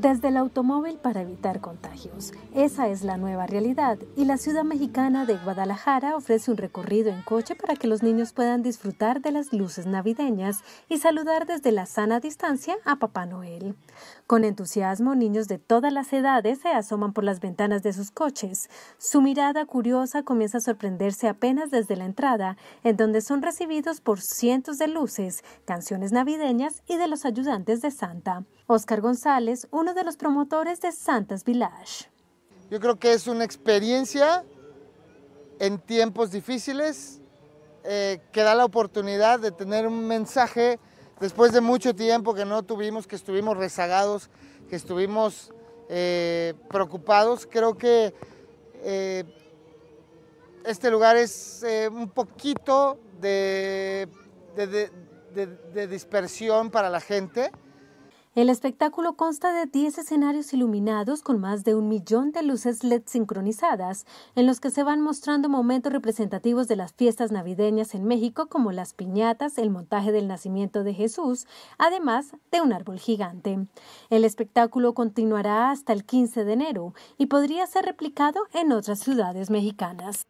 desde el automóvil para evitar contagios. Esa es la nueva realidad y la ciudad mexicana de Guadalajara ofrece un recorrido en coche para que los niños puedan disfrutar de las luces navideñas y saludar desde la sana distancia a Papá Noel. Con entusiasmo, niños de todas las edades se asoman por las ventanas de sus coches. Su mirada curiosa comienza a sorprenderse apenas desde la entrada, en donde son recibidos por cientos de luces, canciones navideñas y de los ayudantes de Santa. Oscar González, un de los promotores de Santas Village. Yo creo que es una experiencia en tiempos difíciles eh, que da la oportunidad de tener un mensaje después de mucho tiempo que no tuvimos, que estuvimos rezagados, que estuvimos eh, preocupados. Creo que eh, este lugar es un poquito de, dispersión para la gente. El espectáculo consta de 10 escenarios iluminados con más de un millón de luces LED sincronizadas, en los que se van mostrando momentos representativos de las fiestas navideñas en México, como las piñatas, el montaje del nacimiento de Jesús, además de un árbol gigante. El espectáculo continuará hasta el 15 de enero y podría ser replicado en otras ciudades mexicanas.